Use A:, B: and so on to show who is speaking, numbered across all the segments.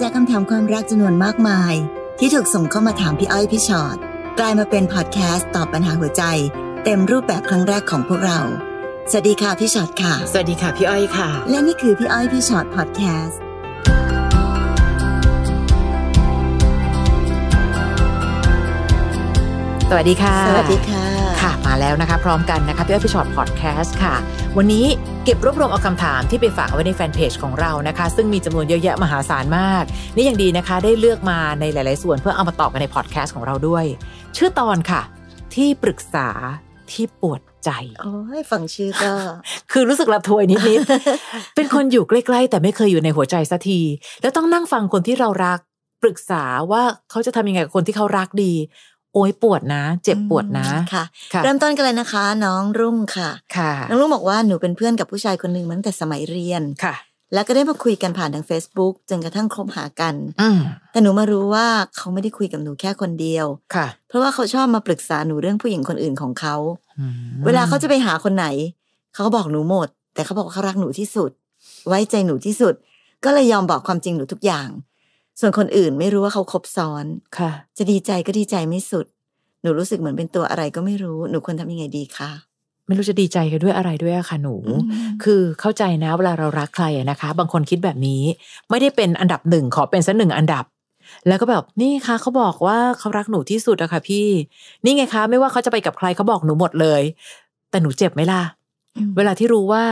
A: จากคำถามความรักจำนวนมากมาย ที่ถูกส่งเข้ามาถามพี่อ้อยพี่ชอ็อตกลายมาเป็นพอดแคสต์ตอบปัญหาหัวใจ เต็มรูปแบบครั้งแรกของพวกเรา สวัสดีค่ะพี่ชอ็อตค่ะ สวัสดีค่ะพี่อ้อยค่ะ และนี่คือพี่อ้อยพี่ชอ็อตพอดแคสต์
B: สวัสดีค่ะสวัสดีค่ะค่ะ มาแล้วนะคะ พร้อมกันนะคะพี่อ้อยพี่ชอตพอดแคสต์ค่ะ วันนี้เก็บรวบรวมเอาคำถามที่ไปฝากไว้ในแฟนเพจของเรานะคะ ซึ่งมีจำนวนเยอะแยะมหาศาลมาก นี่ยังดีนะคะ ได้เลือกมาในหลาย ๆส่วน เพื่อเอามาตอบกันในพอดแคสต์ของเราด้วย ชื่อตอนค่ะ ที่ปรึกษาที่ปวดใจ
A: โอ้ฟังชื่อ
B: ก็ คือรู้สึกรับวยนิดๆเป็นคนอยู่ใกล้ๆแต่ไม่เคยอยู่ในหัวใจสักที แล้วต้องนั่งฟังคนที่เรารักปรึกษาว่าเขาจะทำยังไงกับคนที่เขารักดีโอ้ยปวดนะ เจ็บปวดนะค่ะ เริ
A: ่มต้นกันเลยนะคะ น้องรุ่งค่ะ ค่ะน้องรุ่งบอกว่าหนูเป็นเพื่อนกับผู้ชายคนหนึ่งมาตั้งแต่สมัยเรียนค่ะ แล้วก็ได้มาคุยกันผ่านทาง Facebook จนกระทั่งคบหากันแต่หนูมารู้ว่าเขาไม่ได้คุยกับหนูแค่คนเดียวค่ะ เพราะว่าเขาชอบมาปรึกษาหนูเรื่องผู้หญิงคนอื่นของเขาเวลาเขาจะไปหาคนไหน เขาก็บอกหนูหมด แต่เขาบอกว่าเขารักหนูที่สุด ไว้ใจหนูที่สุด ก็เลยยอมบอกความจริงหนูทุกอย่างส่วนคนอื่นไม่รู้ว่าเขาคบซ้อนค่ะ จะดีใจก็ดีใจไม่สุด หนูรู้สึกเหมือนเป็นตัวอะไรก็ไม่รู้ หนูควรทำยังไงดีคะ
B: ไม่รู้จะดีใจกันด้วยอะไรด้วยอะค่ะหนู คือเข้าใจนะเวลาเรารักใครอะนะคะ บางคนคิดแบบนี้ไม่ได้เป็นอันดับหนึ่ง ขอเป็นสักหนึ่งอันดับ แล้วก็แบบนี่คะเขาบอกว่าเขารักหนูที่สุดอะค่ะ พี่ นี่ไงคะ ไม่ว่าเขาจะไปกับใครเขาบอกหนูหมดเลย แต่หนูเจ็บไหมล่ะ เวลาที่รู้ว่า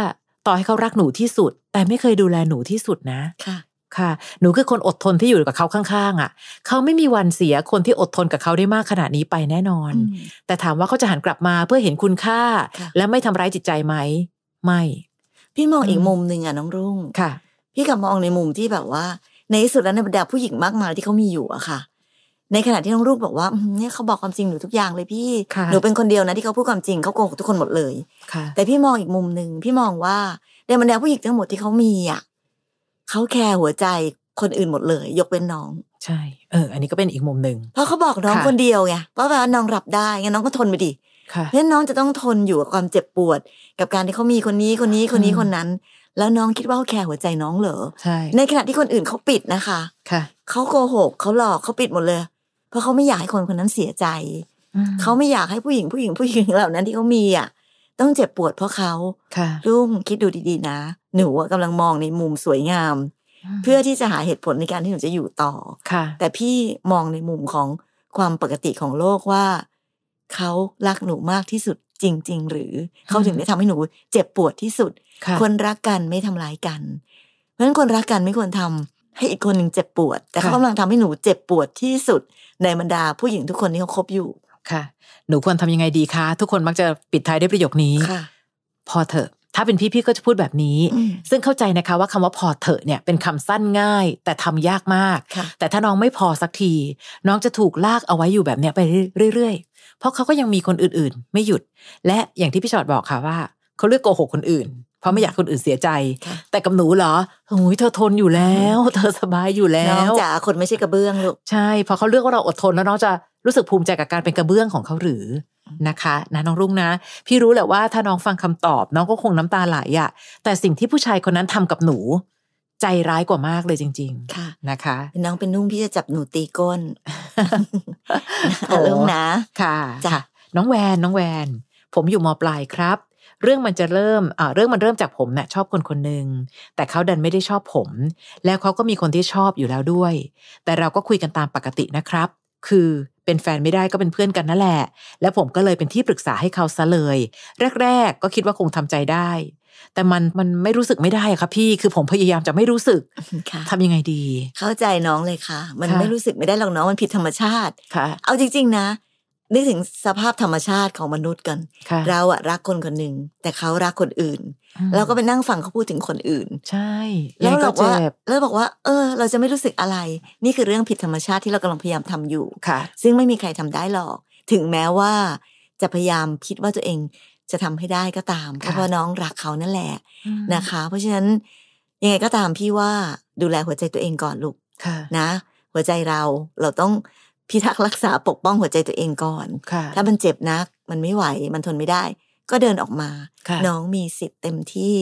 B: ต่อให้เขารักหนูที่สุด แต่ไม่เคยดูแลหนูที่สุดนะ ค่ะค่ะหนูคือคนอดทนที่อยู่กับเขาข้างๆอะ่ะเขาไม่มีวันเสียคนที่อดทนกับเขาได้มากขนาดนี้ไปแน่นอน แต่ถามว่าเขาจะหันกลับมาเพื่อเห็นคุณค่า และไม่ทำร้ายจิตใจไหม ไม่ พี่มองอีกมุมหนึ่งอ่ะน้องรุ่งค่ะ พี่กับมองในมุมที่แบบว่า
A: ในที่สุดแล้วในบรรดาผู้หญิงมากมายที่เขามีอยู่อะค่ะ ในขณะที่น้องรุ่งบอกว่าเนี่ยเขาบอกความจริงหนูทุกอย่างเลยพี่หนูเป็นคนเดียวนะที่เขาพูดความจริงเขาโกหกทุกคนหมดเลยแต่พี่มองอีกมุมหนึ่งพี่มองว่าในบรรดาผู้หญิงทั้งหมดที่เขามีอ่ะเขาแคร์หัวใจคนอื่นหมดเลย ยกเป็นน้อง
B: ใช่ เออ อันนี้ก็เป็นอีกมุมหนึ่ง
A: เพราะเขาบอกน้องคนเดียวไงว่าแบบน้องรับได้งั้นน้องก็ทนไปดิเพราะน้องจะต้องทนอยู่กับความเจ็บปวด กับการที่เขามีคนนี้คนนี้คนนี้คนนั้น แล้วน้องคิดว่าเขาแคร์หัวใจน้องเหรอใช่ในขณะที่คนอื่นเขาปิดนะคะค่ะ เขาโกหก เขาหลอกเขาปิดหมดเลย เพราะเขาไม่อยากให้คนคนนั้นเสียใจ เขาไม่อยากให้ผู้หญิงผู้หญิงผู้หญิงเหล่านั้นที่เขามีอ่ะต้องเจ็บปวดเพราะเขาค่ะลุงคิดดูดี ๆ นะหนูกำลังมองในมุมสวยงาม เพื่อที่จะหาเหตุผลในการที่หนูจะอยู่ต่อค่ะแต่พี่มองในมุมของความปกติของโลกว่าเขารักหนูมากที่สุดจริง ๆ หรือเขาถึงได้ทำให้หนูเจ็บปวดที่สุด คนรักกันไม่ทำร้ายกัน เพราะฉะนั้นคนรักกันไม่ควรทำ ให้อีกคนหนึ่งเจ็บปวด แต่เขากำลังทำให้หนูเจ็บปวดที่สุดในบรรดา ผู้หญิงทุกคนที่เขาคบ
B: อยู่ค่ะ หนูควรทำยังไงดีคะ ทุกคนมักจะปิดท้ายด้วยประโยคนี้พอเถอะถ้าเป็นพี่พี่ก็จะพูดแบบนี้ ซึ่งเข้าใจนะคะว่าคำว่าพอเถอะเนี่ยเป็นคำสั้นง่าย แต่ทำยากมาก แต่ถ้าน้องไม่พอสักที น้องจะถูกลากเอาไว้อยู่แบบเนี้ยไปเรื่อย ๆ เพราะเขาก็ยังมีคนอื่น ๆ ไม่หยุด และอย่างที่พี่ชอดบอกค่ะว่า เขาเลือกโกหกคนอื่นเพราะไม่อยากคนอื่นเสียใจ แต่กับหนูเหรอโอ้ยเธอทนอยู่แล้ว เธอสบายอยู่แล้วน้องจ๋าคนไม่ใช่กระเบื้องลูกใช่พอเขาเลือกว่าเราอดทนแล้วน้องจะรู้สึกภูมิใจกับการเป็นกระเบื้องของเขาหรือนะคะนะน้องรุ่งนะ พี่รู้แหละว่าถ้าน้องฟังคำตอบ น้องก็คงน้ำตาไหลอะแต่สิ่งที่ผู้ชายคนนั้นทำกับหนู ใจร้ายกว่ามากเลยจริง ๆ ค่ะนะคะ
A: น้องเป็นนุ่งพี่จะจับหนูตีก้นรุง
B: นะค่ะจ้ะน้องแวนน้องแวน ผมอยู่มปลายครับ เรื่องมันจะเริ่มเรื่องมันเริ่มจากผมนะ่ยชอบคนคนหนึ่งแต่เขาดันไม่ได้ชอบผม แล้วเขาก็มีคนที่ชอบอยู่แล้วด้วย แต่เราก็คุยกันตามปกตินะครับ คือเป็นแฟนไม่ได้ก็เป็นเพื่อนกันนั่นแหละ แล้วผมก็เลยเป็นที่ปรึกษาให้เขาซะเลย แรก ๆ ก็คิดว่าคงทำใจได้ แต่มันมันไม่รู้สึกไม่ได้ครับพี่คือผมพยายามจะไม่รู้สึกทำยังไงดี เข้
A: าใจน้องเล
B: ยค่ะ มันไม่รู้สึก
A: ไม่ได้หรอกน้องมันผิดธรรมช
B: าติเอาจริงๆ นะ
A: นึกถึงสภาพธรรมชาติของมนุษย์กัน เราอะรักคนคนหนึ่งแต่เขารักคนอื่น เราก็ไปนั่งฟังเขาพูดถึงคนอื่น
B: ใช่ แล้วเราว่า
A: แล้วบอกว่า เออ เราจะไม่รู้สึกอะไร นี่คือเรื่องผิดธรรมชาติที่เรากำลังพยายามทำอยู่ค่ะ ซึ่งไม่มีใครทำได้หรอก ถึงแม้ว่า จะพยายามคิดว่าตัวเองจะทำให้ได้ก็ตาม เพราะน้องรักเขานั่นแหละนะคะ เพราะฉะนั้นยังไงก็ตามพี่ว่าดูแลหัวใจตัวเองก่อนลูกนะ หัวใจเราเราต้องพิทักษ์รักษาปกป้องหัวใจตัวเองก่อนถ้ามันเจ็บนัก มันไม่ไหว มันทนไม่ได้ ก็เดินออกมา น้องมีสิทธิ์เต็มที่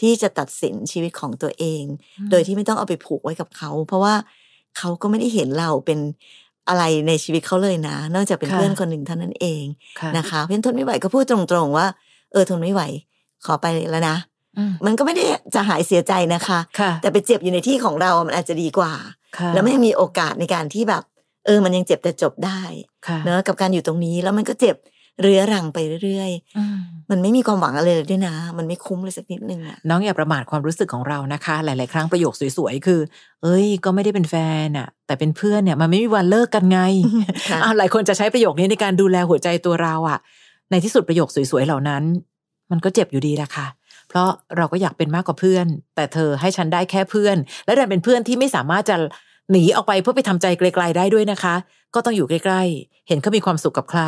A: ที่จะตัดสินชีวิตของตัวเอง โดยที่ไม่ต้องเอาไปผูกไว้กับเขา เพราะว่าเขาก็ไม่ได้เห็นเราเป็นอะไรในชีวิตเขาเลยนะ นอกจากเป็นเพื่อนคนหนึ่งเท่านั้นเองนะคะ เพื่อนทนไม่ไหวก็พูดตรงๆว่าเออทนไม่ไหว ขอไปแล้วนะ มันก็ไม่ได้จะหายเสียใจนะคะ แต่ไปเจ็บอยู่ในที่ของเรา มันอาจจะดีกว่า แล้วไม่มีโอกาสในการที่แบบเออมันยังเจ็บแต่จบได้เนอะกับการอยู่ตรงนี้แล้วมันก็เจ็บ เรื้อรังไปเรื่อยๆมันไม่มีความหวังอะไรเลยด้วยนะ มันไม่คุ้มเลยสักนิดนึงอะ
B: น้องอย่าประมาทความรู้สึกของเรานะคะ หลายๆ ครั้งประโยคสวยๆ คือ เอ้ย ก็ไม่ได้เป็นแฟนอะแต่เป็นเพื่อนเนี่ย มันไม่มีวันเลิกกันไงอ้าวหลายคนจะใช้ประโยคนี้ในการดูแลหัวใจตัวเราอะในที่สุดประโยคสวยๆเหล่านั้น มันก็เจ็บอยู่ดีและค่ะเพราะเราก็อยากเป็นมากกว่าเพื่อน แต่เธอให้ฉันได้แค่เพื่อน และดันเป็นเพื่อนที่ไม่สามารถจะหนีออกไปเพื่อไปทำใจไกล ๆ ได้ด้วยนะคะ ก็ต้องอยู่ใกล้ๆ เห็นเขา มีความสุขกับใคร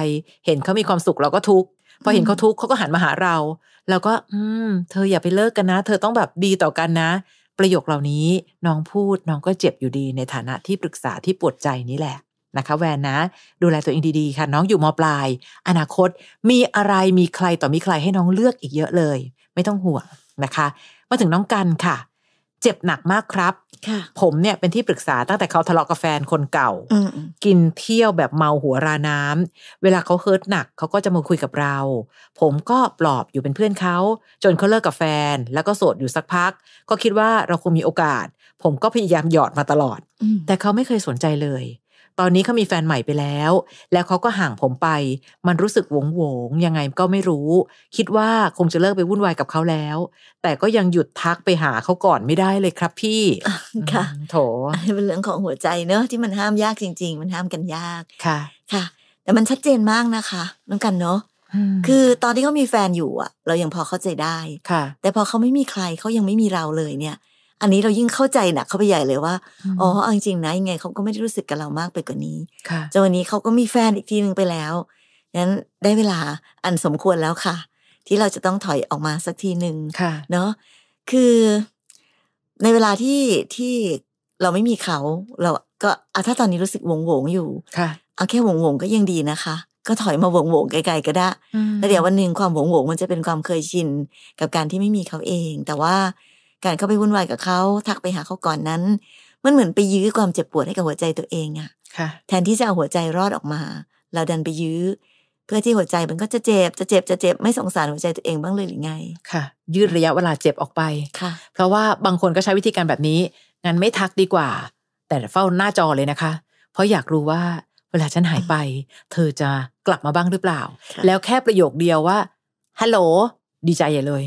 B: เห็นเขา มีความสุขเราก็ทุกข์พอเห็นเขาทุกข์เขาก็หันมาหาเราเราก็อืม เธออย่าไปเลิกกันนะ เธอต้องแบบดีต่อกันนะ ประโยคเหล่านี้น้องพูดน้องก็เจ็บอยู่ดีในฐานะที่ปรึกษาที่ปวดใจนี้แหละนะคะ แวนนะ ดูแลตัวเองดีๆค่ะน้องอยู่มปลาย อนาคตมีอะไรมีใครต่อมีใครให้น้องเลือกอีกเยอะเลย ไม่ต้องห่วงนะคะมาถึงน้องกันค่ะเจ็บหนักมากครับผมเนี่ยเป็นที่ปรึกษาตั้งแต่เขาทะเลาะกับแฟนคนเก่ากินเที่ยวแบบเมาหัวราน้ำ เวลาเขาเฮิร์ตหนักเขาก็จะมาคุยกับเรา ผมก็ปลอบอยู่เป็นเพื่อนเขาจนเขาเลิกกับแฟน แล้วก็โสดอยู่สักพัก ก็คิดว่าเราคงมีโอกาส ผมก็พยายามหยอดมาตลอด แต่เขาไม่เคยสนใจเลยตอนนี้เขามีแฟนใหม่ไปแล้ว แล้วเขาก็ห่างผมไป มันรู้สึกหวงหวงยังไงก็ไม่รู้ คิดว่าคงจะเลิกไปวุ่นวายกับเขาแล้ว แต่ก็ยังหยุดทักไปหาเขาก่อนไม่ได้เลยครับพี่ ค่ะ โถ
A: เป็นเรื่องของหัวใจเนอะที่มันห้ามยากจริงๆ มันห้ามกันยาก ค่ะ ค่ะ แต่มันชัดเจนมากนะคะน้องกันเนาะคือตอนที่เขามีแฟนอยู่อะเรายังพอเข้าใจได้ ค่ะ แต่พอเขาไม่มีใครเขายังไม่มีเราเลยเนี่ยอันนี้เรายิ่งเข้าใจหนักเข้าไปใหญ่เลยว่าอ๋อเอาจริงๆนะยังไงเขาก็ไม่ได้รู้สึกกับเรามากไปกว่านี้จนวันนี้เขาก็มีแฟนอีกทีหนึ่งไปแล้วงั้นได้เวลาอันสมควรแล้วค่ะ ที่เราจะต้องถอยออกมาสักทีหนึ่งเนาะคือในเวลาที่ที่เราไม่มีเขาเราก็อถ้าตอนนี้รู้สึกวงวงอยู่ค่ะเอาแค่วงวงก็ยังดีนะคะ ก็ถอยมาวงวงไกลๆก็ได้แล้วเดี๋ยววันหนึ่งความวงวงมันจะเป็นความเคยชิน กับการที่ไม่มีเขาเอง แต่ว่าการเข้าไปวุ่นวายกับเขาทักไปหาเขาก่อนนั้นมันเหมือนไปยื้อความเจ็บปวดให้กับหัวใจตัวเองอะค่ะ แทนที่จะเอาหัวใจรอดออกมา เราดันไป
B: ยื้อ เพื่อที่หัวใจมันก็จะเจ็บจะเจ็บจะเจ็บไม่สงสารหัวใจตัวเองบ้างเลยหรือไง ค่ะ ยืดระยะเวลาเจ็บออกไปค่ะ เพราะว่าบางคนก็ใช้วิธีการแบบนี้งั้นไม่ทักดีกว่าแต่เฝ้าหน้าจอเลยนะคะ เพราะอยากรู้ว่าเวลาฉันหายไป เธอจะกลับมาบ้างหรือเปล่า แล้วแค่ประโยคเดียวว่าฮัลโหลดีใจใหญ่เลย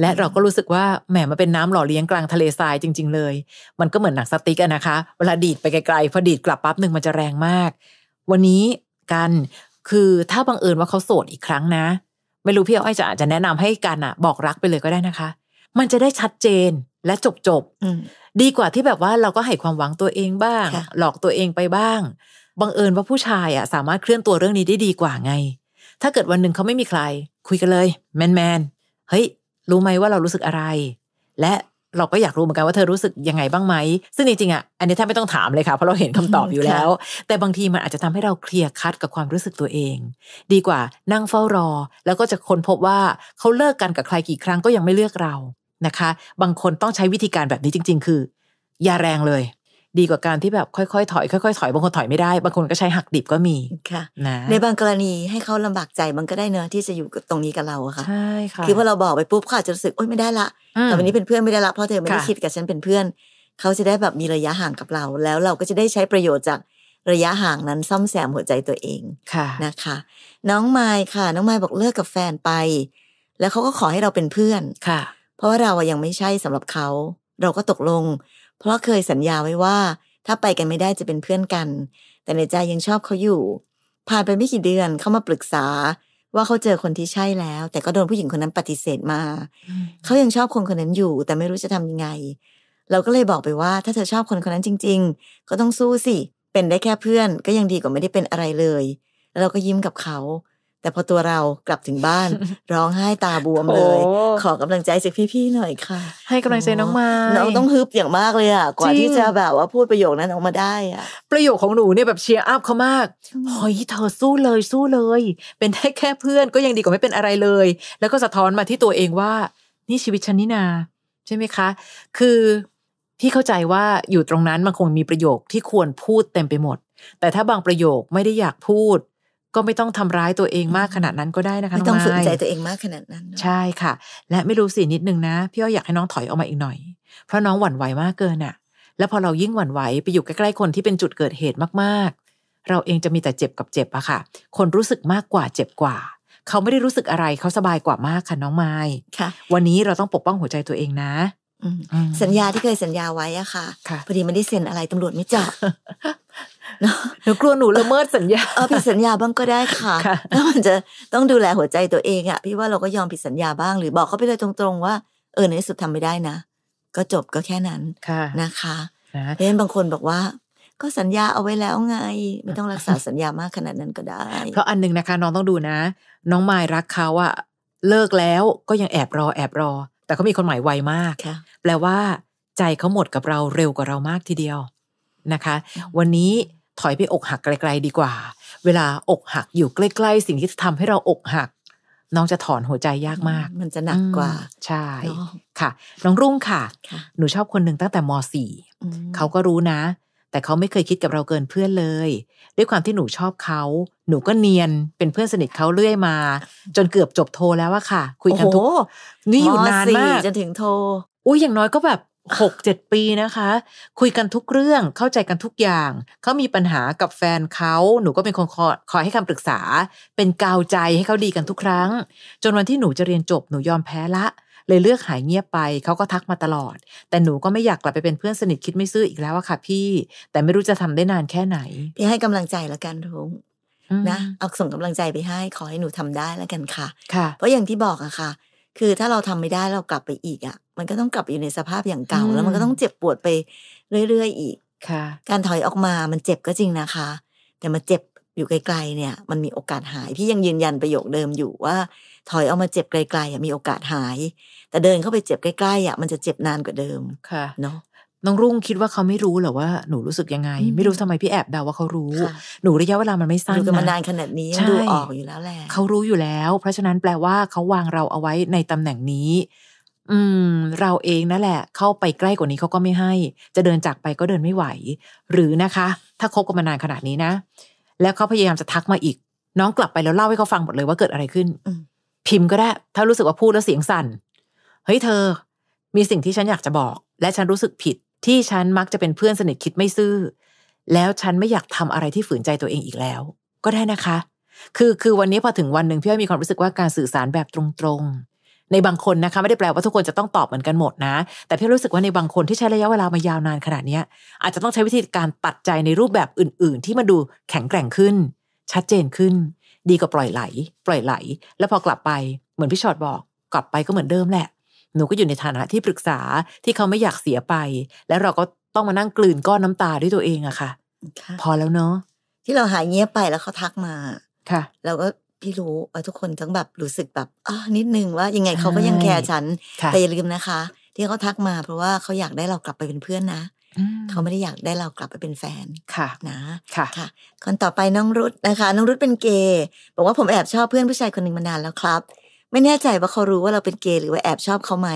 B: และเราก็รู้สึกว่าแหมมันเป็นน้ำหล่อเลี้ยงกลางทะเลทรายจริงๆเลย มันก็เหมือนหนังสติ๊กนะคะ เวลาดีดไปไกลๆ พอดีดกลับปั๊บหนึ่งมันจะแรงมาก วันนี้กัน คือถ้าบังเอิญว่าเขาโสดอีกครั้งนะ ไม่รู้พี่อ้อยจะอาจจะแนะนำให้กันอะบอกรักไปเลยก็ได้นะคะ มันจะได้ชัดเจนและจบจบดีกว่าที่แบบว่าเราก็ให้ความหวังตัวเองบ้างหลอกตัวเองไปบ้าง บังเอิญว่าผู้ชายอะสามารถเคลื่อนตัวเรื่องนี้ได้ดีกว่าไง ถ้าเกิดวันหนึ่งเขาไม่มีใคร คุยกันเลยแมนแมนเฮ้ยรู้ไหมว่าเรารู้สึกอะไร และเราก็อยากรู้เหมือนกันว่าเธอรู้สึกยังไงบ้างไหม ซึ่งจริงๆอ่ะอันนี้ถ้าไม่ต้องถามเลยค่ะเพราะเราเห็นคำตอบอยู่แล้ว แต่บางทีมันอาจจะทำให้เราเคลียร์คัดกับความรู้สึกตัวเอง ดีกว่านั่งเฝ้ารอ แล้วก็จะค้นพบว่าเขาเลิกกันกับใครกี่ครั้งก็ยังไม่เลือกเรานะคะ บางคนต้องใช้วิธีการแบบนี้จริง ๆ คือ อย่าแรงเลยดีกว่าการที่แบบค่อยๆ ถอยค่อยๆถอยบางคนถอยไม่ได้บางคนก็ใช้หักดิบก็มี
A: ค่ะนะในบางกรณีให้เขาลำบากใจมันก็ได้เนื้อที่จะอยู่ตรงนี้กับเราอะค่ะใช่ค่ะคือพอ
B: เราบอกไปปุ๊บเขา
A: จะรู้สึกโอ๊ยไม่ได้ละแต่วันนี้เป็นเพื่อนไม่ได้ละเพราะเธอไม่ได้คิดกับฉันเป็นเพื่อนเขาจะได้แบบมีระยะห่างกับเรา แล้วเราก็จะได้ใช้ประโยชน์จากระยะห่างนั้นซ่อมแซมหัวใจตัวเองค่ะนะคะ น้องไมค์ค่ะ น้องไมค์บอกเลิกกับแฟนไป แล้วเขาก็ขอให้เราเป็นเพื่อนค่ะ เพราะว่าเรายังไม่ใช่สำหรับเขาเราก็ตกลงเพราะเคยสัญญาไว้ว่าถ้าไปกันไม่ได้จะเป็นเพื่อนกัน แต่ในใจยังชอบเขาอยู่ ผ่านไปไม่กี่เดือนเขามาปรึกษา ว่าเขาเจอคนที่ใช่แล้ว แต่ก็โดนผู้หญิงคนนั้นปฏิเสธมา เขายังชอบคนคนนั้นอยู่ แต่ไม่รู้จะทำยังไง เราก็เลยบอกไปว่าถ้าเธอชอบคนคนนั้นจริง ๆ ก็ต้องสู้สิ เป็นได้แค่เพื่อน ก็ยังดีกว่าไม่ได้เป็นอะไรเลย เราก็ยิ้มกับเขาแต่พอตัวเรากลับถึงบ้านร้องไห้ตาบวมเลยขอกำลังใจจากพี่ๆหน่อย
B: ค่ะ ให้กำลังใจน้องมาน้องต้องฮึบอย่างมากเลยอ่ะกว่าที่จะแบบว่าพูดประโยคนั้นออกมาได้อ่ะ ประโยคของหนูเนี่ยแบบเชียร์อัพเขามากเฮ้ยเธอสู้เลยสู้เลย เป็นแค่เพื่อนก็ยังดีกว่าไม่เป็นอะไรเลย แล้วก็สะท้อนมาที่ตัวเองว่า นี่ชีวิตฉันนี่นา ใช่ไหมคะ คือพี่เข้าใจว่าอยู่ตรงนั้นมันคงมีประโยคที่ควรพูดเต็มไปหมด แต่ถ้าบางประโยคไม่ได้อยากพูดก็ไม่ต้องทำร้ายตัวเองมากขนาดนั้นก็ได้นะคะไม่ต้องฝืนใจตัวเองมากขนาดนั้น ใช่ค่ะ และไม่รู้สินิดนึงนะพี่อ้อยอยากให้น้องถอยออกมาอีกหน่อย เพราะน้องหวั่นไหวมากเกินอะแล้วพอเรายิ่งหวั่นไหว ไปอยู่ใกล้ๆคนที่เป็นจุดเกิดเหตุมาก ๆ เราเองจะมีแต่เจ็บกับเจ็บอะค่ะ คนรู้สึกมากกว่า เจ็บกว่า เขาไม่ได้รู้สึกอะไร เขาสบายกว่ามากค่ะน้องไม้ค่ะ วันนี้เราต้องปกป้องหัวใจตัวเองนะสัญญาที่เคยสัญ
A: ญาไว้อะค่
B: ะพอดีไม่ได้เซ็น
A: อะไรตำรวจไม่จับ
B: หนูกลัวหนูละเมิดสัญญา เออผิดสัญญาบ้างก็ได้
A: ค่ะ แล้วมันจะต้องดูแลหัวใจตัวเองอ่ะพี่ว่าเราก็ยอมผิดสัญญาบ้างหรือบอกเขาไปเลยตรงๆ ว่าเออในที่สุดทำไม่ได้นะ ก็จบก็แค่นั้นนะคะเพราะฉะนั้นบา
B: งคนบอกว่า ก็สัญญาเอาไว้แล้วไง ไม่ต้องรักษาสัญญามากขนาดนั้นก็ได้ เพราะอันนึงนะคะน้องต้องดูนะ น้องมายรักเขาอะเลิกแล้วก็ยังแอบรอแอบรอ แต่เขามีคนใหม่ไวมาก แปลว่า ใจเขาหมดกับเราเร็วกว่าเรามากทีเดียวนะคะ วันนี้ถอยไปอกหักไกลๆ ดีกว่า เวลาอกหักอยู่ใกล้ๆสิ่งที่จะทำให้เราอกหัก น้องจะถอนหัวใจยากมาก มันจะหนักกว่าใช่ค่ะน้องรุ่งค่ะ หนูชอบคนหนึ่งตั้งแต่ม .4 เขาก็รู้นะ แต่เขาไม่เคยคิดกับเราเกินเพื่อนเลย ด้วยความที่หนูชอบเขาหนูก็เนียนเป็นเพื่อนสนิทเขาเรื่อยมา จนเกือบจบโทแล้วอะค่ะ คุยกันทุกนี่อยู่นานมากจนถึงโทอุ้ยอย่างน้อยก็แบบหกเจ็ดปีนะคะ คุยกันทุกเรื่องเข้าใจกันทุกอย่าง เขามีปัญหากับแฟนเขาหนูก็เป็นคนคอยให้คำปรึกษา เป็นกาวใจให้เขาดีกันทุกครั้ง จนวันที่หนูจะเรียนจบหนูยอมแพ้ละ เลยเลือกหายเงียบไป เขาก็ทักมาตลอด แต่หนูก็ไม่อยากกลับไปเป็นเพื่อนสนิทคิดไม่ซื่ออีกแล้วอะค่ะ พี่ แต่ไม่รู้จะทำได้นานแค่ไหนพ
A: ี่ให้กำลังใจแล้วกันทุงนะเอาส่งกำลังใจไปให้ขอให้หนูทำได้แล้วกันค่ะเพราะอย่างที่บอกอะค่ะ คือถ้าเราทำไม่ได้เรากลับไปอีกอะมันก็ต้องกลับอยู่ในสภาพอย่างเก่าแล้วมันก็ต้องเจ็บปวดไปเรื่อยๆอีกค่ะ การถอยออกมามันเจ็บก็จริงนะคะ แต่มันเจ็บอยู่ไกล ๆ เนี่ย มันมีโอกาสหาย พี่ยังยืนยันประโยคเดิมอยู่ว่า ถอยออกมาเจ็บไกลๆมีโอกาสหาย แต่เดินเข้าไปเจ็บใกล้ ๆอ่ะมันจะเจ็บนานกว่าเดิม
B: ค่ะเนาะน้องรุ่งคิดว่าเขาไม่รู้หรอว่าหนูรู้สึกยังไง ไม่รู้ทำไมพี่แอบเดาว่าเขารู้ หนูระยะเวลามันไม่สั้นนะมานานขนาดนี้ดูออกอยู่แล้วแหละ เขารู้อยู่แล้ว เพราะฉะนั้นแปลว่าเขาวางเราเอาไว้ในตำแหน่งนี้อืมเราเองนั่นแหละ เข้าไปใกล้กว่านี้เขาก็ไม่ให้จะเดินจากไปก็เดินไม่ไหว หรือนะคะ ถ้าคบกันมานานขนาดนี้นะ แล้วเขาพยายามจะทักมาอีก น้องกลับไปแล้วเล่าให้เขาฟังหมดเลยว่าเกิดอะไรขึ้นพิมพ์ก็ได้ ถ้ารู้สึกว่าพูดแล้วเสียงสั่น เฮ้ยเธอ มีสิ่งที่ฉันอยากจะบอก และฉันรู้สึกผิด ที่ฉันมักจะเป็นเพื่อนสนิทคิดไม่ซื่อ แล้วฉันไม่อยากทำอะไรที่ฝืนใจตัวเองอีกแล้ว ก็ได้นะคะ คือคือวันนี้พอถึงวันหนึ่งพี่อ้อยมีความรู้สึกว่าการสื่อสารแบบตรงๆในบางคนนะคะไม่ได้แปลว่าทุกคนจะต้องตอบเหมือนกันหมดนะ แต่พี่รู้สึกว่าในบางคนที่ใช้ระยะเวลามายาวนานขนาดนี้อาจจะต้องใช้วิธีการตัดใจในรูปแบบอื่นๆ ที่มันดูแข็งแกร่งขึ้น ชัดเจนขึ้น ดีกว่าปล่อยไหล ปล่อยไหล แล้วพอกลับไปเหมือนพี่ชอดบอก กลับไปก็เหมือนเดิมแหละหนูก็อยู่ในฐานะที่ปรึกษาที่เขาไม่อยากเสียไป แล้วเราก็ต้องมานั่งกลืนก้อนน้ำตาด้วยตัวเองอะค่ะ พอแล้วเนาะที่เราหายเงียบไปแล้วเขาทักมาค่ะ
A: เราก็พี่รู้ว่าทุกคนต้องแบบรู้สึกแบบอ๋อนิดนึงว่ายังไงเขาก็ยังแคร์ฉันแต่อย่าลืมนะคะ ที่เขาทักมา เพราะว่าเขาอยากได้เรากลับไปเป็นเพื่อนนะเขาไม่ได้อยากได้เรากลับไปเป็นแฟนค่ะ นะค่ะค่ะ คนต่อไปน้องรุตนะคะ น้องรุตเป็นเกย์บอกว่าผมแอบชอบเพื่อนผู้ชายคนหนึ่งมานานแล้วครับ ไม่แน่ใจว่าเขารู้ว่าเราเป็นเกย์หรือว่าแอบชอบเขาไหม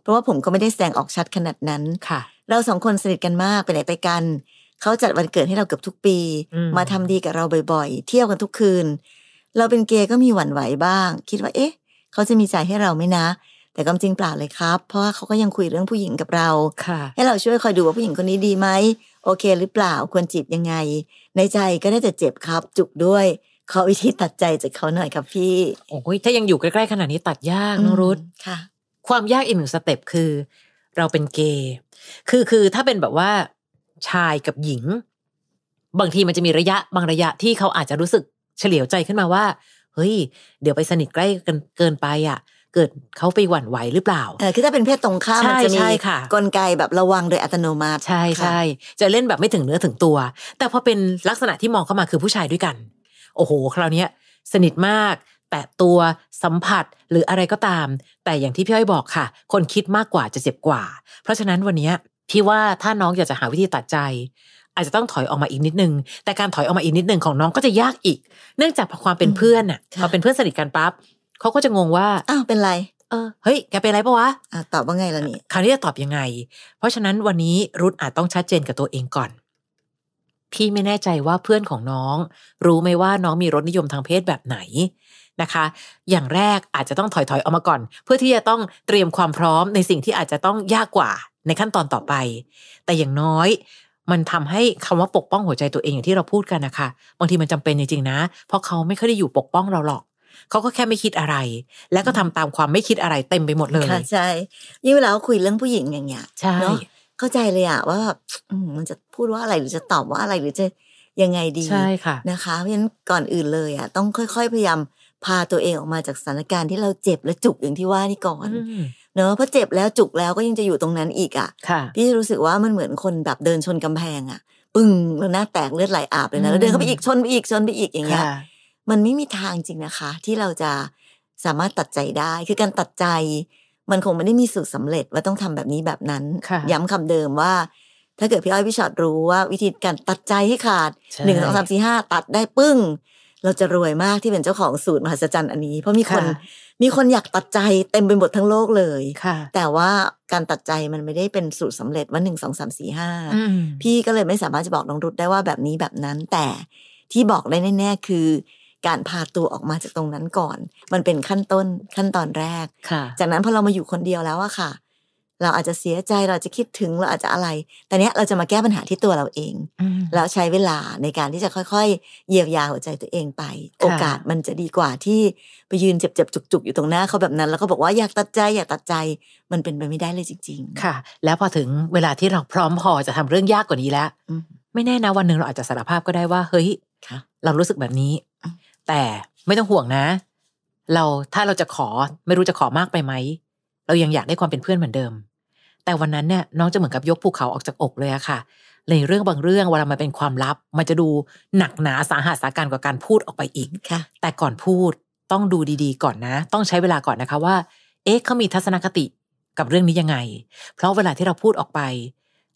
A: เพราะว่าผมก็ไม่ได้แสดงออกชัดขนาดนั้นค่ะ เราสองคนสนิทกันมากไปไหนไปกันเขาจัดวันเกิดให้เราเกือบทุกปีมาทำดีกับเราบ่อยๆ เที่ยวกันทุกคืนเราเป็นเกย์ก็มีหวั่นไหวบ้าง คิดว่า เอ๊ะ เขาจะมีใจให้เราไหมนะ แต่ก็จริงเปล่าเลยครับ เพราะว่าเขาก็ยังคุยเรื่องผู้หญิงกับเราให้เราช่วยคอยดูว่าผู้หญิงคนนี้ดีไหม โอเคหรือเปล่าควรจีบยังไง ในใจก็ได้แต่เจ็บครับจุกด้วยขอวิธี
B: ตัดใจจากเขาหน่อยครับพี่โอ้ยถ้ายังอยู่ใกล้ ๆขนาดนี้ตัดยากน้องรุธค่ะ ความยากอีกหนึ่งสเต็ปคือ เราเป็นเกย์คือคือถ้าเป็นแบบว่าชายกับหญิง บางทีมันจะมีระยะบางระยะที่เขาอาจจะรู้สึกเฉลียวใจขึ้นมาว่า เฮ้ย เดี๋ยวไปสนิทใกล้กันเกินไป อ่ะ เกิดเขาไปหวั่นไหวหรือเปล่าเออคือถ้าเป็นเพศตรงข้ามมันจะมีกลไกแบบระวังโดยอัตโนมัติใช่ใช่ จะเล่นแบบไม่ถึงเนื้อถึงตัว แต่พอเป็นลักษณะที่มองเข้ามาคือผู้ชายด้วยกัน โอ้โห คราวนี้สนิทมาก แตะตัวสัมผัสหรืออะไรก็ตาม แต่อย่างที่พี่อ้อยบอกค่ะ คนคิดมากกว่าจะเจ็บกว่า เพราะฉะนั้นวันนี้พี่ว่าถ้าน้องอยากจะหาวิธีตัดใจอาจจะต้องถอยออกมาอีกนิดนึง แต่การถอยออกมาอีกนิดนึง ของน้องก็จะยากอีก เนื่องจากพอความเป็นเพื่อนอ่ะพอเป็นเพื่อนสนิทกันปั๊บเขาก็จะงงว่าอ้าวเป็นไรเออเฮ้ยแกเป็นไรปะวะตอบว่าไงล่ะนี่คราวนี้จะตอบยังไง เพราะฉะนั้นวันนี้รุธอาจต้องชัดเจนกับตัวเองก่อน พี่ไม่แน่ใจว่าเพื่อนของน้อง รู้ไหมว่าน้องมีรสนิยมทางเพศแบบไหนนะคะ อย่างแรกอาจจะต้องถอยๆออกมาก่อน เพื่อที่จะต้องเตรียมความพร้อม ในสิ่งที่อาจจะต้องยากกว่า ในขั้นตอนต่อไป แต่อย่างน้อยมันทำให้คำว่าปกป้องหัวใจตัวเองอย่างที่เราพูดกันนะคะบางทีมันจำเป็นจริงๆ นะ เพราะเขาไม่เคยได้อยู่ปกป้องเราหรอก เขาก็แค่ไม่คิดอะไร แล้วก็ทำตามความไม่คิดอะไรเต็มไปหมดเลยใช
A: ่ยิ่งเวลาคุยเรื่องผู้หญิงอย่างเงี้ยใช่เข้าใจเลยอะว่าแบบมันจะพูดว่าอะไรหรือจะตอบว่าอะไรหรือจะยังไงดีใช่ค่ะนะคะเพราะฉะนั้นก่อนอื่นเลยอะต้องค่อย ๆ พยายามพาตัวเองออกมาจากสถานการณ์ที่เราเจ็บและจุกอย่างที่ว่านี่ก่อนเนอะเพราะเจ็บแล้วจุกแล้วก็ยังจะอยู่ตรงนั้นอีกอ่ะพี่รู้สึกว่ามันเหมือนคนแบบเดินชนกำแพง อ่ะ ปึ้งแล้วหน้าแตกเลือดไหลอาบเลยนะแล้วเดินเข้าไปอีกชนไปอีกชนไปอีกอย่างเงี้ยมันไม่มีทางจริงนะคะ ที่เราจะสามารถตัดใจได้คือการตัดใจ มันคงไม่ได้มีสูตรสาเร็จว่าต้องทำแบบนี้แบบนั้นย้ำคำเดิมว่า ถ้าเกิดพี่อ้อยพี่ชอดรู้ว่าวิธีการตัดใจให้ขาดหนึ่งสองสามสี่ห้าตัดได้ปึ้งเราจะรวยมากที่เป็นเจ้าของสูตรมหัศจรรย์อันนี้เพราะมีคนมีคนอยากตัดใจเต็มไปหมดทั้งโลกเลยแต่ว่าการตัดใจมันไม่ได้เป็นสูตรสำเร็จว่าหนึ่งสองสามสี่ห้าพี่ก็เลยไม่สามารถจะบอกน้องรุดได้ว่าแบบนี้แบบนั้น แต่ที่บอกได้แน่ๆคือการพาตัวออกมาจากตรงนั้นก่อน มันเป็นขั้นต้นขั้นตอนแรกจากนั้นพอเรามาอยู่คนเดียวแล้วอะค่ะเราอาจจะเสียใจเราจะคิดถึง เราอาจจะอะไร แต่เนี้ยเราจะมาแก้ปัญหาที่ตัวเราเองแล้วใช้เวลาในการที่จะค่อยๆ เยียวยาหัวใจตัวเองไป โอกาสมันจะดีกว่าที่ไปยืนเจ็บๆจุก ๆ อยู่ตรงหน้าเขาแบบนั้น แล้วก็บอกว่าอยากตัดใจอยากตัดใจ
B: มันเป็นไปไม่ได้เลยจริง ๆ ค่ะ แล้วพอถึงเวลาที่เราพร้อมพอจะทำเรื่องยากกว่านี้ แล้ว ไม่แน่นะวันหนึ่งเราอาจจะสารภาพก็ได้ว่าเฮ้ยเรารู้สึกแบบนี้ แต่ไม่ต้องห่วงนะ เราถ้าเราจะขอไม่รู้จะขอมากไปไหม เรายังอยากได้ความเป็นเพื่อนเหมือนเดิมแต่วันนั้นเนี่ยน้องจะเหมือนกับยกภูเขาออกจากอกเลยอะค่ะในเรื่องบางเรื่องเวลามันเป็นความลับมันจะดูหนักหนาสาหัสสาการกว่าการพูดออกไปอีกค่ะ แต่ก่อนพูดต้องดูดีๆก่อนนะ ต้องใช้เวลาก่อนนะคะว่า เอ๊ะเขามีทัศนคติกับเรื่องนี้ยังไง เพราะเวลาที่เราพูดออกไป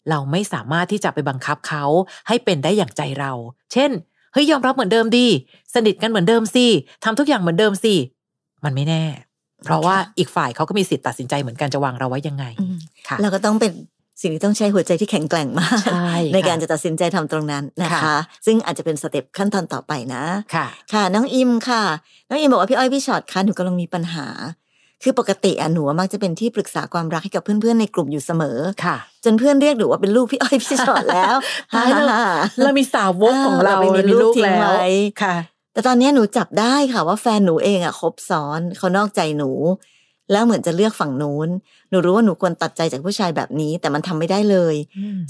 B: เราไม่สามารถที่จะไปบังคับเขาให้เป็นได้อย่างใจเรา เช่นเฮ้ยยอมรับเหมือนเดิมดี สนิทกันเหมือนเดิมสิทำทุกอย่างเหมือนเดิมสิมันไม่แน่เพราะว่าอีกฝ่ายเขาก็มีสิทธิ์ตัดสินใจเหมือนกันจะวางเราไว้ยังไงค
A: ่ะเราก็ต้องเป็นสิ่งที่ต้องใช้หัวใจที่แข็งแกร่งมาก
B: ใในการ
A: จะตัดสินใจทำตรงนั้นนะคะ ซึ่งอาจจะเป็นสเต็ปขั้นตอนต่อไปนะ ค่ะ ค่ะน้องอิมค่ะ น้องอิมบอกว่าพี่อ้อยพี่ช็อตคะหนูกำลังมีปัญหา คือปกติอ่ะหนูมักจะเป็นที่ปรึกษาความรักให้กับเพื่อนๆในกลุ่มอยู่เสมอค่ะ จนเพื่อนเรียกหนูว่าเป็นลูกพี่อ้อยพี่ช็อตแล้วเรามีสาวกของเราเรามีลูกแล้วค่ะแต่ตอนนี้หนูจับได้ค่ะว่าแฟนหนูเองอะคบซ้อนเขานอกใจหนู แล้วเหมือนจะเลือกฝั่งนู้นหนูรู้ว่าหนูควรตัดใจจากผู้ชายแบบนี้ แต่มันทำไม่ได้เลย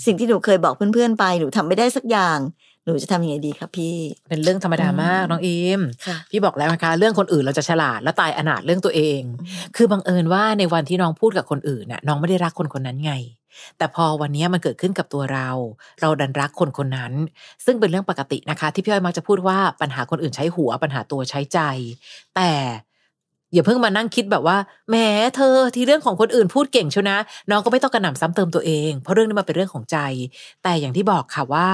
A: สิ่งที่หนูเคยบอกเพื่อนๆ ไป
B: หนูทำไม่ได้สักอย่างหนูจะทำยังไงดีครับพี่ เป็นเรื่องธรรมดามาก น้องอิมพี่บอกแล้วนะคะเรื่องคนอื่นเราจะฉลาดและตายอนาถเรื่องตัวเอง คือบังเอิญว่าในวันที่น้องพูดกับคนอื่นน่ะน้องไม่ได้รักคนคนนั้นไง แต่พอวันนี้มันเกิดขึ้นกับตัวเรา เราดันรักคนคนนั้น ซึ่งเป็นเรื่องปกตินะคะ ที่พี่อ้อยมักจะพูดว่าปัญหาคนอื่นใช้หัว ปัญหาตัวใช้ใจ แต่อย่าเพิ่งมานั่งคิดแบบว่าแหมเธอที่เรื่องของคนอื่นพูดเก่งชนะน้องก็ไม่ต้องกระหน่ำซ้ำเติมตัวเองเพราะเรื่องนี้มันเป็นเรื่องของใจ แต่อย่างที่บอกค่ะว่า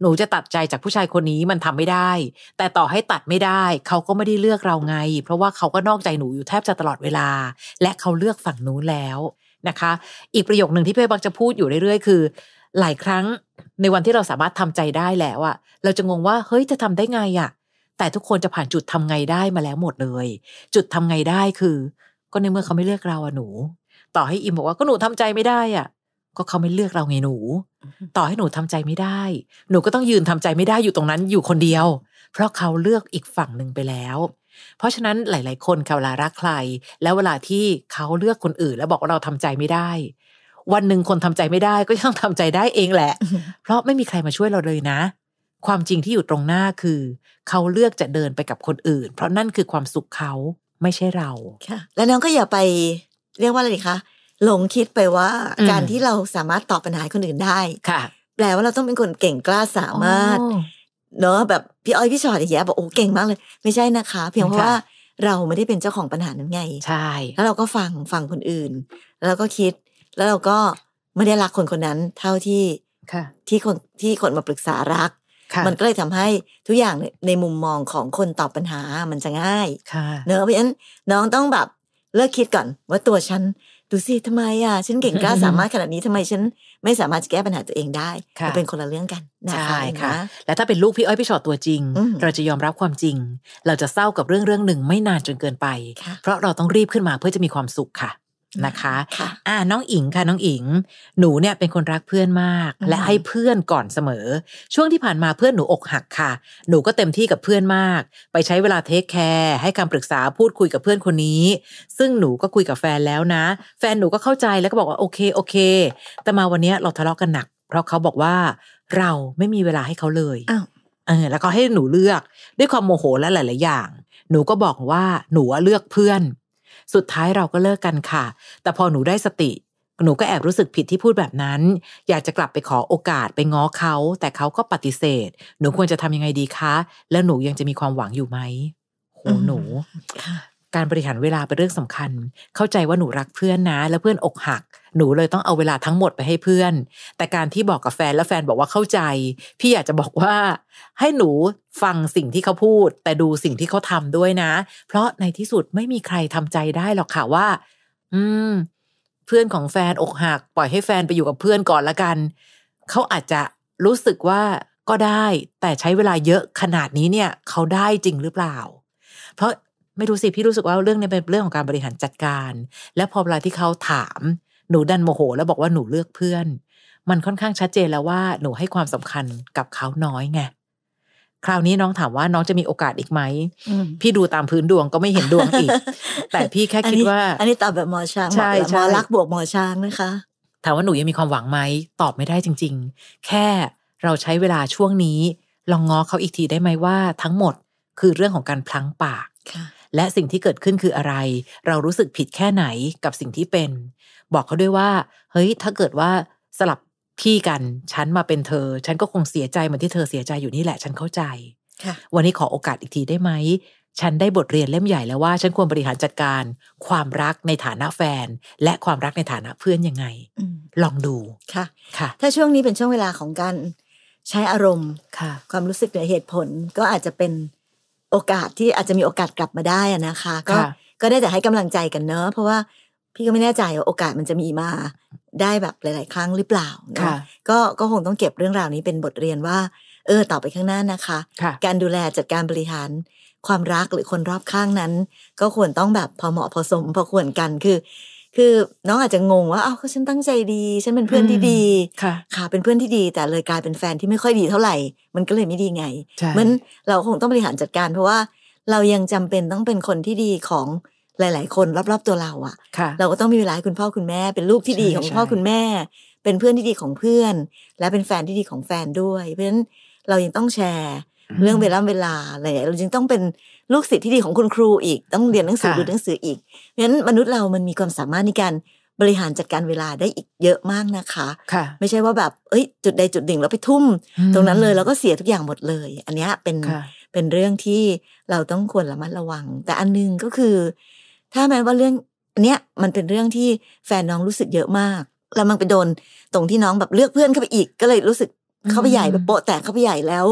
B: หนูจะตัดใจจากผู้ชายคนนี้มันทำไม่ได้ แต่ต่อให้ตัดไม่ได้เขาก็ไม่ได้เลือกเราไง เพราะว่าเขาก็นอกใจหนูอยู่แทบจะตลอดเวลา และเขาเลือกฝั่งนู้นแล้วนะคะ อีกประโยคหนึ่งที่เพื่อนบังจะพูดอยู่เรื่อยๆ คือ หลายครั้งในวันที่เราสามารถทำใจได้แล้วอะเราจะงงว่า เฮ้ย จะทำได้ไงอะแต่ทุกคนจะผ่านจุดทำไงได้มาแล้วหมดเลย จุดทำไงได้คือ ก็ในเมื่อเขาไม่เลือกเราอะหนู ต่อให้อิมบอกว่าก็หนูทำใจไม่ได้อะก็เขาไม่เลือกเราไงหนูต่อให้หนูทำใจไม่ได้ หนูก็ต้องยืน ทำใจไม่ได้อยู่ตรงนั้นอยู่คนเดียว เพราะเขาเลือกอีกฝั่งหนึ่งไปแล้ว เพราะฉะนั้นหลาย ๆ คนเขาลารักใคร แล้วเวลาที่เขาเลือกคนอื่นแล้วบอก ว่าเราทำใจไม่ได้ วันหนึ่งคนทำใจไม่ได้ก็ต้องทำใจได้เองแหละ เพราะไม่มีใครมาช่วยเราเลยนะ ความจริงที่อยู่ตรงหน้าคือ เขาเลือกจะเดินไปกับคนอื่น เพราะนั่นคือความสุขเขาไม่ใช่เรา
A: แล้วน้องก็อย่าไป เรียกว่าอะไรคะหลงคิดไปว่าการที่เราสามารถตอบปัญหาคนอื่นได้ค่ะ แปลว่าเราต้องเป็นคนเก่งกล้าสามารถ เนาะแบบพี่อ้อยพี่ชอดอย่างเงี้ยบอกโอ้เก่งมากเลยไม่ใช่นะคะ เพียงเพราะว่าเราไม่ได้เป็นเจ้าของปัญหานั้นไง ใช่ แล้วเราก็ฟัง ฟังคนอื่น แล้วก็คิดแล้วเราก็ ไม่ได้รักคนคนนั้นเท่าที่ที่คนที่คนมาปรึกษารัก มันก็เลยทำให้ทุกอย่างในมุมมองของคนตอบปัญหา มันจะง่ายเนอะเพราะฉะนั้นน้องต้องแบบเลิกคิดก่อนว่าตัวฉันดูสิทำไมอ่ะฉันเก่งกล้าสามารถขนาดนี้ทำไมฉันไม่สามารถจะแก้ปัญหาตัวเองได้มันเป็นคนละเรื่องกัน
B: คะใช่ค่ะและถ้าเป็นลูกพี่อ้อยพี่ชอตตัวจริง เราจะยอมรับความจริง เราจะเศร้ากับเรื่องเรื่องหนึ่งไม่นานจนเกินไป เพราะเราต้องรีบขึ้นมาเพื่อจะมีความสุขค่ะนะคะคะอ่าน้องอิงค่ะน้องอิง หนูเนี่ยเป็นคนรักเพื่อนมาก และให้เพื่อนก่อนเสมอ ช่วงที่ผ่านมาเพื่อนหนูอกหักค่ะ หนูก็เต็มที่กับเพื่อนมาก ไปใช้เวลาเทคแคร์ให้คำปรึกษาพูดคุยกับเพื่อนคนนี้ ซึ่งหนูก็คุยกับแฟนแล้วนะ แฟนหนูก็เข้าใจแล้วก็บอกว่าโอเคโอเค แต่มาวันนี้เราทะเลาะกันหนัก เพราะเขาบอกว่าเราไม่มีเวลาให้เขาเลย อ้าว เออ แล้วก็ให้หนูเลือกด้วยความโมโหและหลายๆอย่าง หนูก็บอกว่าหนูเลือกเพื่อนสุดท้ายเราก็เลิกกันค่ะ แต่พอหนูได้สติ หนูก็แอบรู้สึกผิดที่พูดแบบนั้น อยากจะกลับไปขอโอกาสไปง้อเขา แต่เขาก็ปฏิเสธ หนูควรจะทำยังไงดีคะ แล้วหนูยังจะมีความหวังอยู่ไหม โห หนูการบริหารเวลาเป็นเรื่องสำคัญ เข้าใจว่าหนู รักเพื่อนนะ แล้วเพื่อนอกหัก หนูเลยต้องเอาเวลาทั้งหมดไปให้เพื่อน แต่การที่บอกกับแฟนแล้วแฟนบอกว่าเข้าใจ พี่อยากจะบอกว่า ให้หนูฟังสิ่งที่เขาพูด แต่ดูสิ่งที่เขาทำด้วยนะ เพราะในที่สุดไม่มีใครทำใจได้หรอกค่ะว่า อืม เพื่อนของแฟนอกหักปล่อยให้แฟนไปอยู่กับเพื่อนก่อนละกัน เขาอาจจะรู้สึกว่าก็ได้ แต่ใช้เวลาเยอะขนาดนี้เนี่ย เขาได้จริงหรือเปล่าเพราะไม่รู้สิพี่รู้สึกว่าเรื่องนี้เป็นเรื่องของการบริหารจัดการ และพอเวลาที่เขาถามหนูดันโมโห แล้วบอกว่าหนูเลือกเพื่อน มันค่อนข้างชัดเจนแล้วว่าหนูให้ความสำคัญกับเขาน้อยไง คราวนี้น้องถามว่าน้องจะมีโอกาสอีกไหมพี่ดูตามพื้นดวงก็ไม่เห็นดวงอีก แต่พี่แค่คิดว่า
A: อันนี้ตอบแบบหมอช้างใช่หมอรัก
B: บวกหมอช้างนะคะ ถามว่าหนูยังมีความหวังไหมตอบไม่ได้จริง ๆ แค่เราใช้เวลาช่วงนี้ ลองง้อเขาอีกทีได้ไหมว่า ทั้งหมดคือเรื่องของการพลั้งปากและสิ่งที่เกิดขึ้นคืออะไร เรารู้สึกผิดแค่ไหนกับสิ่งที่เป็น บอกเขาด้วยว่า เฮ้ยถ้าเกิดว่าสลับพี่กัน ฉันมาเป็นเธอ ฉันก็คงเสียใจ เหมือนที่เธอเสียใจอยู่นี่แหละ ฉันเข้าใจวันนี้ขอโอกาสอีกทีได้ไหม ฉันได้บทเรียนเล่มใหญ่แล้วว่า ฉันควรบริหารจัดการ ความรักในฐานะแฟน และความรักในฐานะเพื่อนยังไงลองดูค่
A: ะค่ะ ถ้าช่วงนี้เป็นช่วงเวลาของการใช้อารมณ์ค่ะ ความรู้สึกหรือเหตุผลก็อาจจะเป็นโอกาสที่อาจจะมีโอกาสกลับมาได้นะคะ ก็ก็ได้แต่ให้กำลังใจกันเนอะเพราะว่าพี่ก็ไม่แน่ใจว่าโอกาสมันจะมีมาได้แบบหลายๆครั้งหรือเปล่าก็ก็คงต้องเก็บเรื่องราวนี้เป็นบทเรียนว่าเออต่อไปข้างหน้านะคะ การดูแลจัดการบริหาร ความรักหรือคนรอบข้างนั้น ก็ควรต้องแบบพอเหมาะพอสมพอควรกันคือคือน้องอาจจะ งงว่าอ้าวฉันตั้งใจดีฉันเป็นเพื่อนที่ดีค่ะค่ะ เป็นเพื่อนที่ดี แต่เลยกลายเป็นแฟนที่ไม่ค่อยดีเท่าไหร่ มันก็เลยไม่ดีไงมันเราคงต้องบริหารจัดการเพราะว่าเรายังจำเป็นต้องเป็นคนที่ดีของหลาย ๆ คนรอบๆตัวเราอะ่ะ เราก็ต้องมีเวลาคุณพ่อคุณแม่ เป็นลูกที่ดีของพ่อคุณแม่ เป็นเพื่อนที่ดีของเพื่อน และเป็นแฟนที่ดีของแฟนด้วยเพราะฉะนั้นเรายังต้องแชร์เรื่องเวลาเวลาอะไรเราจึงต้องเป็นลูกศิษย์ที่ดีของคุณครูอีกต้องเรียนหนังสือดูหนังสืออีก เพราะฉะนั้นมนุษย์เรา มันมีความสามารถในการบริหารจัดการเวลาได้อีกเยอะมากนะคะคะไม่ใช่ว่าแบบเอ้ย จุดใดจุดหนึ่งเราไปทุ่ม ตรงนั้นเลยเราก็เสียทุกอย่างหมดเลย อันนี้เป็น เป็นเรื่องที่เราต้องควรระมัดระวัง แต่อันนึงก็คือ ถ้าแม้ว่าเรื่องอันเนี้ยมันเป็นเรื่องที่แฟนน้องรู้สึกเยอะมาก แล้วมันไปโดนตรงที่น้องแบบเลือกเพื่อนเข้าไปอีก ก็เลยรู้สึกเข้าไปใหญ่แบบโปะแตกเข้าไปใหญ่แล้ว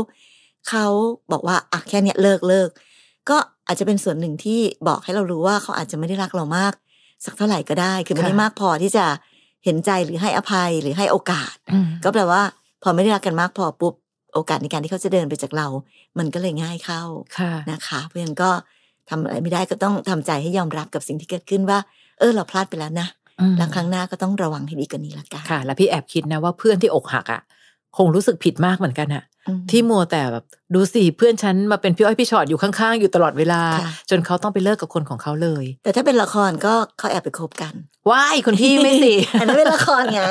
A: เขาบอกว่าอ่ะแค่เนี้ยเลิกเลิกก็อาจจะเป็นส่วนหนึ่งที่บอกให้เรารู้ว่าเขาอาจจะไม่ได้รักเรามาก สักเท่าไหร่ก็ได้ คือไม่ได้มากพอที่จะเห็นใจหรือให้อภัยหรือให้โอกาส ก็แปลว่าพอไม่ได้รักกันมากพอปุ๊บ โอกาสในการที่เขาจะเดินไปจากเรา มันก็เลยง่ายเข้านะคะ เพราะฉะนั้นก็ทำอะไรไม่ได้ก็ต้องทำใจให้ยอมรับกับสิ่งที่เกิดขึ้นว่า เออ เราพลาดไปแล้วนะแล้ว
B: ครั้งหน้าก็ต้องระวังให้ดีกว่านี้ละกันค่ะ แล้วพี่แอบคิดนะว่าเพื่อนที่อกหักอ่ะคงรู้สึกผิดมากเหมือนกันอะที่มัวแต่แบบดูสิเพื่อนฉันมาเป็นพี่อ้อยพี่ชอดอยู่ข้างๆอยู่ตลอดเวลา จนเขาต้องไปเลิกกับคนของเขาเลย แต่ถ้าเป็นละครก็เขาแอบไปคบกันว้ายคนพี่ไม่สิอันนั้นเป็นละครไง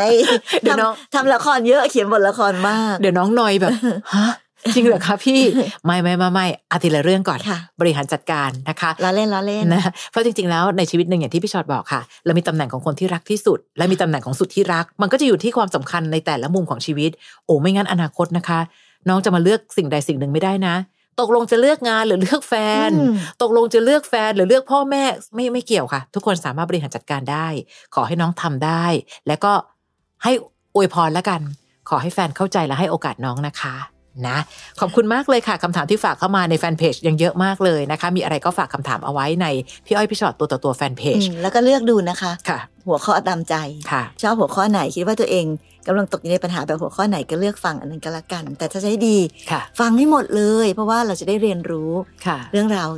B: เดี๋ยวน้องทำละครเยอะเขียนบทละครมากเดี๋ยวน้องนอยแบบฮะจริงเหรอคะพี่ไม่ไม่ไม่ไม่อาทีละเรื่องก่อนบริหารจัดการนะคะล้อเล่นล้อเล่นนะเพราะจริงๆแล้ว ในชีวิตหนึ่งอย่างที่พี่ชอดบอกค่ะเรามีตำแหน่งของคนที่รักที่สุด และมีตำแหน่งของสุดที่รักมันก็จะอยู่ที่ความสำคัญในแต่ละมุมของชีวิต โอ้ไม่งั้นอนาคตนะคะ น้องจะมาเลือกสิ่งใดสิ่งหนึ่งไม่ได้นะ ตกลงจะเลือกงานหรือเลือกแฟน ตกลงจะเลือกแฟนหรือเลือกพ่อแม่ไม่ไม่เกี่ยวค่ะ ทุกคนสามารถบริหารจัดการได้ ขอให้น้องทำได้ แล้วก็ให้อวยพรแล้วกัน ขอให้แฟนเข้าใจและให้โอกาสน้องนะคะนะขอบคุณมากเลยค่ะคำถามที่ฝากเข้ามาในแฟนเพจยังเยอะมากเลยนะคะ มีอะไรก็ฝากคำถามเอาไว้ในพี่อ้อยพี่ชอตตัวต่อตัวแฟนเพจ
A: แล้วก็เลือกดูนะคะค่ะ หัวข้อตามใจชอบหัวข้อไหน คิดว่าตัวเองกำลังตกอยู่ในปัญหาแบบหัวข้อไหนก็เลือกฟังอันนั้นก็แล้วกัน แต่ถ้าใช้ดี ฟังให้หมดเลย เพราะว่าเราจะได้เรียนรู้เรื่องราว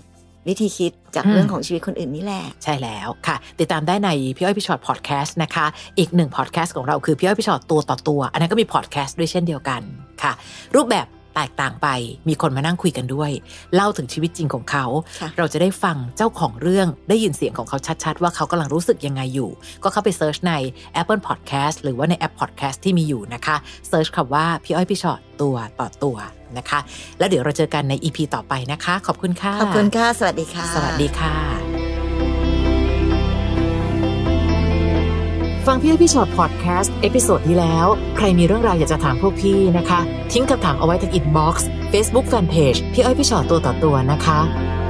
B: วิธีคิดจากเรื่องของชีวิตคนอื่นนี่แหละใช่แล้วค่ะ ติดตามได้ในพี่อ้อยพี่ชอตพอดแคสต์นะคะ อีกหนึ่งพอดแคสต์ของเราคือพี่อ้อยพี่ชอตตัวต่อตัว อันนั้นก็มีพอดแคสต์ด้วยเช่นเดียวกันค่ะ รูปแบบแตกต่างไป มีคนมานั่งคุยกันด้วยเล่าถึงชีวิตจริงของเขา เราจะได้ฟังเจ้าของเรื่องได้ยินเสียงของเขาชัดๆ ว่าเขากำลังรู้สึกยังไงอยู่ ก็เข้าไปเซิร์ชใน Apple Podcast หรือว่าในแอปพอดแคสต์ที่มีอยู่นะคะเซิร์ชคำว่าพี่อ้อยพี่ชอตตัวต่อตัวตวนะคะแล้วเดี๋ยวเราเจอกันใน EP ต่อไปนะคะ ขอบคุณค่ะ ขอบคุณค่ะ สวัสดีค่ะ สวัสดีค่ะ ฟังพี่อ้พี่ชอตพอดแคสต์เอพิโซดที่แล้ว ใครมีเรื่องราวอยากจะถามพวกพี่นะคะ ทิ้งคำถามเอาไว้ที่อินบ็อกซ์เฟซบุ๊กแฟนเพจพี่อ้อยพี่ชอตตัวต่อตัวนะคะ